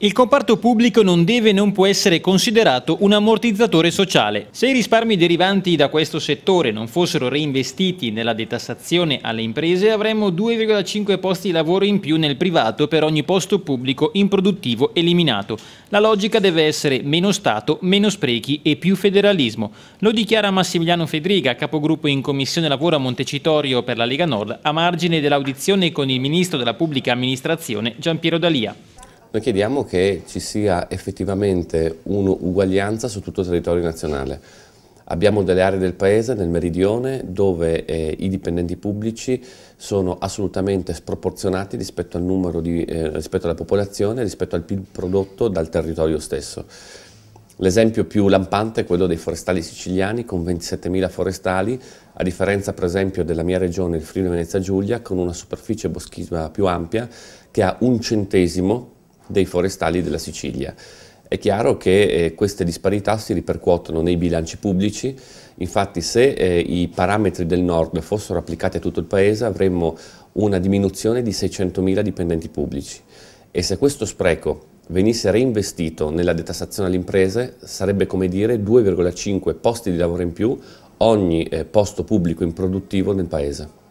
Il comparto pubblico non deve e non può essere considerato un ammortizzatore sociale. Se i risparmi derivanti da questo settore non fossero reinvestiti nella detassazione alle imprese, avremmo 2,5 posti di lavoro in più nel privato per ogni posto pubblico improduttivo eliminato. La logica deve essere meno Stato, meno sprechi e più federalismo. Lo dichiara Massimiliano Fedriga, capogruppo in Commissione Lavoro a Montecitorio per la Lega Nord, a margine dell'audizione con il Ministro della Pubblica Amministrazione Giampiero Dalia. Noi chiediamo che ci sia effettivamente un'uguaglianza su tutto il territorio nazionale. Abbiamo delle aree del paese, nel meridione, dove eh, i dipendenti pubblici sono assolutamente sproporzionati rispetto, al di, eh, rispetto alla popolazione, rispetto al PIL prodotto dal territorio stesso. L'esempio più lampante è quello dei forestali siciliani con 27.000 forestali, a differenza per esempio della mia regione, il Friuli Venezia Giulia, con una superficie boschiva più ampia che ha un centesimo dei forestali della Sicilia. È chiaro che eh, queste disparità si ripercuotono nei bilanci pubblici, infatti se eh, i parametri del nord fossero applicati a tutto il paese avremmo una diminuzione di 600.000 dipendenti pubblici e se questo spreco venisse reinvestito nella detassazione alle imprese sarebbe come dire 2,5 posti di lavoro in più ogni eh, posto pubblico improduttivo nel paese.